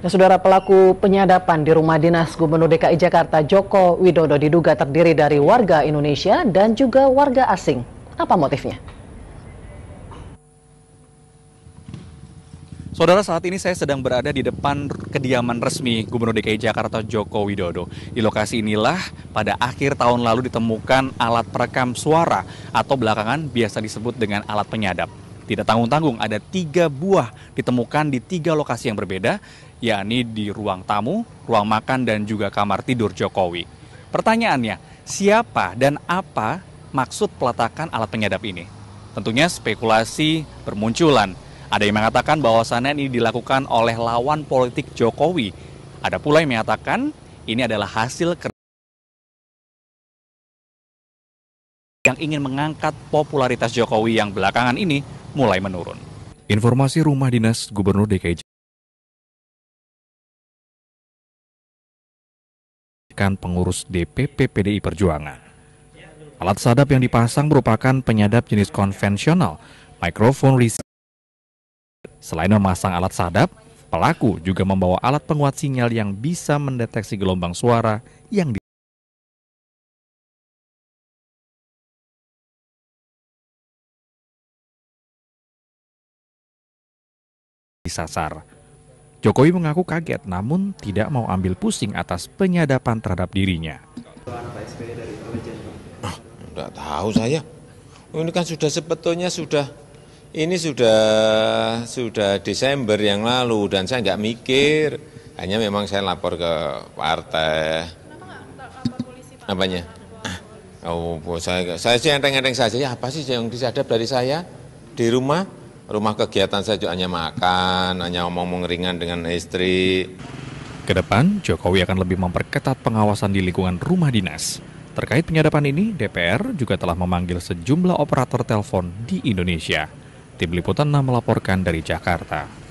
Nah, saudara pelaku penyadapan di rumah dinas Gubernur DKI Jakarta Joko Widodo diduga terdiri dari warga Indonesia dan juga warga asing. Apa motifnya? Saudara saat ini saya sedang berada di depan kediaman resmi Gubernur DKI Jakarta Joko Widodo. Di lokasi inilah pada akhir tahun lalu ditemukan alat perekam suara atau belakangan biasa disebut dengan alat penyadap. Tidak tanggung-tanggung ada tiga buah ditemukan di tiga lokasi yang berbeda yakni di ruang tamu, ruang makan, dan juga kamar tidur Jokowi. Pertanyaannya, siapa dan apa maksud peletakan alat penyadap ini? Tentunya spekulasi bermunculan. Ada yang mengatakan bahwasannya ini dilakukan oleh lawan politik Jokowi. Ada pula yang mengatakan ini adalah hasil yang ingin mengangkat popularitas Jokowi yang belakangan ini mulai menurun. Informasi rumah dinas Gubernur DKI rekan pengurus DPP PDI Perjuangan. Alat sadap yang dipasang merupakan penyadap jenis konvensional, mikrofon receiver. Selain memasang alat sadap, pelaku juga membawa alat penguat sinyal yang bisa mendeteksi gelombang suara yang di disasar. Jokowi mengaku kaget namun tidak mau ambil pusing atas penyadapan terhadap dirinya. Oh, ah, enggak tahu saya. Ini kan sudah sebetulnya sudah ini sudah sudah Desember yang lalu dan saya nggak mikir. Hanya memang saya lapor ke partai. Apanya? Ah, oh, saya saya sih enteng-enteng saja. Ya, apa sih yang disadap dari saya di rumah? rumah kegiatan saya juga hanya makan, hanya omong-omong ringan dengan istri. Kedepan, Jokowi akan lebih memperketat pengawasan di lingkungan rumah dinas. Terkait penyadapan ini, DPR juga telah memanggil sejumlah operator telepon di Indonesia. Tim Liputan 6 melaporkan dari Jakarta.